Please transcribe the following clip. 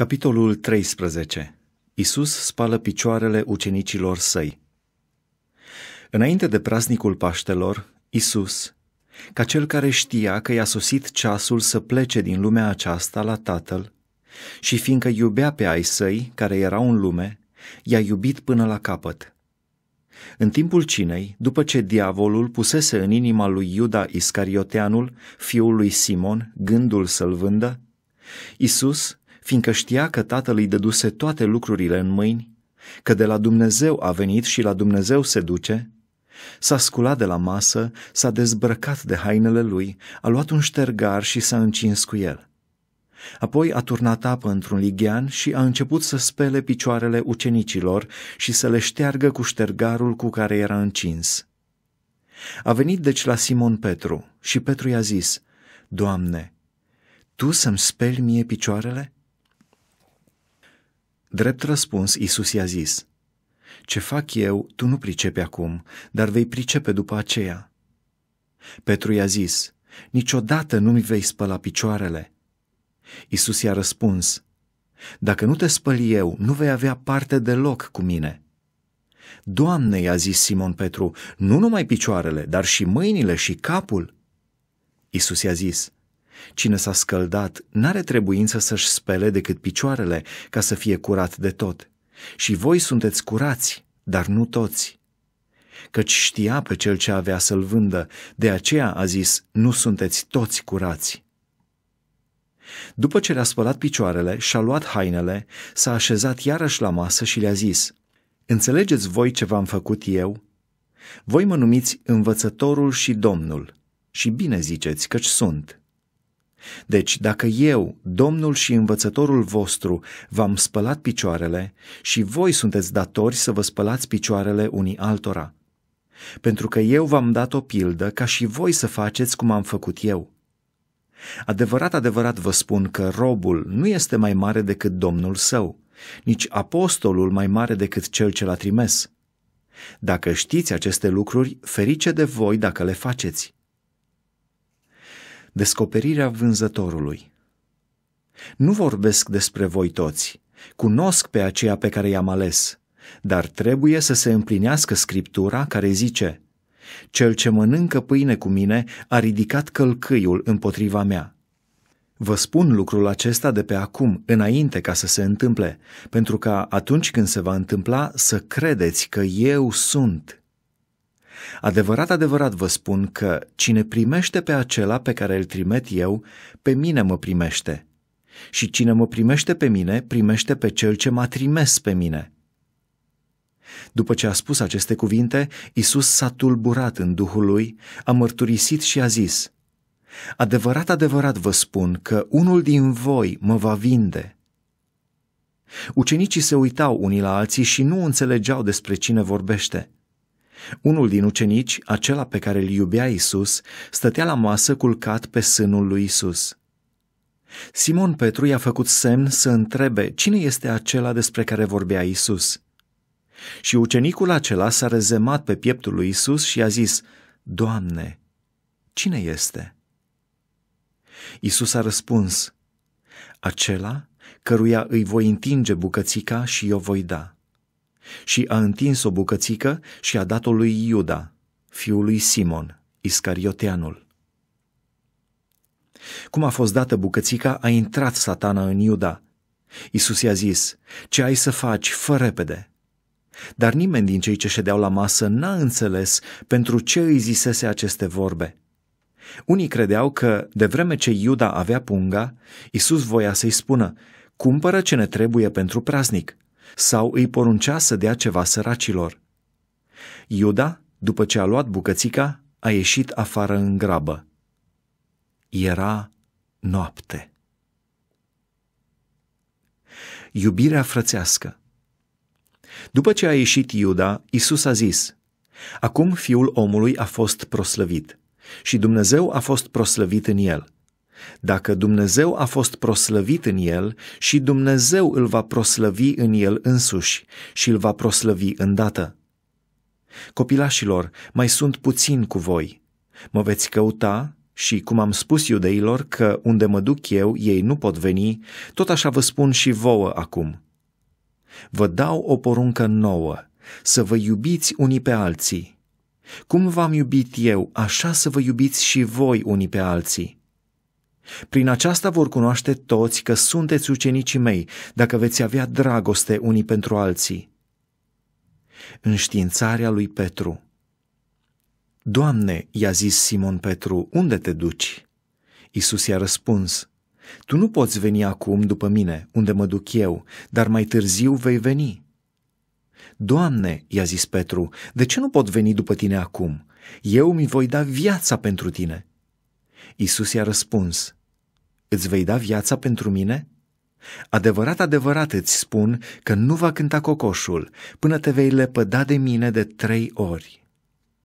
Capitolul 13. Isus spală picioarele ucenicilor săi. Înainte de praznicul Paștelor, Isus, ca cel care știa că i-a sosit ceasul să plece din lumea aceasta la Tatăl, și fiindcă iubea pe ai săi, care erau în lume, i-a iubit până la capăt. În timpul cinei, după ce diavolul pusese în inima lui Iuda Iscarioteanul, fiul lui Simon, gândul să-l vândă, Isus, fiindcă știa că tatăl îi dăduse toate lucrurile în mâini, că de la Dumnezeu a venit și la Dumnezeu se duce, S-a sculat de la masă, s-a dezbrăcat de hainele lui, a luat un ștergar și s-a încins cu el. Apoi a turnat apă într-un lighean și a început să spele picioarele ucenicilor și să le șteargă cu ștergarul cu care era încins. A venit deci la Simon Petru și Petru i-a zis, Doamne, Tu să-mi speli mie picioarele?" Drept răspuns, Isus i-a zis, Ce fac eu, tu nu pricepi acum, dar vei pricepe după aceea. Petru i-a zis, Niciodată nu mi vei spăla picioarele. Isus i-a răspuns, Dacă nu te spăl eu, nu vei avea parte deloc cu mine. Doamne, i-a zis Simon Petru, nu numai picioarele, dar și mâinile și capul. Isus i-a zis, Cine s-a scăldat n-are trebuință să-și spele decât picioarele ca să fie curat de tot. Și voi sunteți curați, dar nu toți. Căci știa pe cel ce avea să-l vândă, de aceea a zis, nu sunteți toți curați. După ce le-a spălat picioarele și-a luat hainele, s-a așezat iarăși la masă și le-a zis, Înțelegeți voi ce v-am făcut eu? Voi mă numiți învățătorul și domnul și bine ziceți căci sunt – deci, dacă eu, Domnul și Învățătorul vostru, v-am spălat picioarele, și voi sunteți datori să vă spălați picioarele unii altora. Pentru că eu v-am dat o pildă ca și voi să faceți cum am făcut eu. Adevărat, adevărat vă spun că robul nu este mai mare decât Domnul său, nici apostolul mai mare decât cel ce l-a trimis. Dacă știți aceste lucruri, ferice de voi dacă le faceți. Descoperirea vânzătorului. Nu vorbesc despre voi toți, cunosc pe aceea pe care i-am ales, dar trebuie să se împlinească scriptura care zice: Cel ce mănâncă pâine cu mine a ridicat călcâiul împotriva mea. Vă spun lucrul acesta de pe acum, înainte ca să se întâmple, pentru ca atunci când se va întâmpla să credeți că eu sunt. Adevărat, adevărat vă spun că cine primește pe acela pe care îl trimet eu, pe mine mă primește. Și cine mă primește pe mine, primește pe cel ce m-a trimis pe mine. După ce a spus aceste cuvinte, Isus s-a tulburat în duhul lui, a mărturisit și a zis, Adevărat, adevărat vă spun că unul din voi mă va vinde. Ucenicii se uitau unii la alții și nu înțelegeau despre cine vorbește. Unul din ucenici, acela pe care îl iubea Isus, stătea la masă culcat pe sânul lui Isus. Simon Petru i-a făcut semn să întrebe cine este acela despre care vorbea Isus. Și ucenicul acela s-a rezemat pe pieptul lui Isus și a zis, Doamne, cine este? Isus a răspuns, acela căruia îi voi întinge bucățica și o voi da și a întins o bucățică și a dat-o lui Iuda, fiul lui Simon, Iscarioteanul. Cum a fost dată bucățica, a intrat satana în Iuda. Isus i-a zis, ce ai să faci, fă repede. Dar nimeni din cei ce ședeau la masă n-a înțeles pentru ce îi zisese aceste vorbe. Unii credeau că, de vreme ce Iuda avea punga, Isus voia să-i spună, cumpără ce ne trebuie pentru praznic sau îi poruncea să dea ceva săracilor. Iuda, după ce a luat bucățica, a ieșit afară în grabă. Era noapte. Iubirea frățească După ce a ieșit Iuda, Isus a zis, Acum fiul omului a fost proslăvit și Dumnezeu a fost proslăvit în el – dacă Dumnezeu a fost proslăvit în el și Dumnezeu îl va proslăvi în el însuși și îl va proslăvi îndată. Copilașilor, mai sunt puțin cu voi. Mă veți căuta și, cum am spus iudeilor că unde mă duc eu, ei nu pot veni, tot așa vă spun și vouă acum. Vă dau o poruncă nouă, să vă iubiți unii pe alții. Cum v-am iubit eu, așa să vă iubiți și voi unii pe alții. Prin aceasta vor cunoaște toți că sunteți ucenicii mei, dacă veți avea dragoste unii pentru alții. Înștiințarea lui Petru Doamne, i-a zis Simon Petru, unde te duci? Isus i-a răspuns, Tu nu poți veni acum după mine, unde mă duc eu, dar mai târziu vei veni. Doamne, i-a zis Petru, de ce nu pot veni după tine acum? Eu mi voi da viața pentru tine. Isus i-a răspuns, îți vei da viața pentru mine? Adevărat, adevărat îți spun că nu va cânta cocoșul până te vei lepăda de mine de trei ori.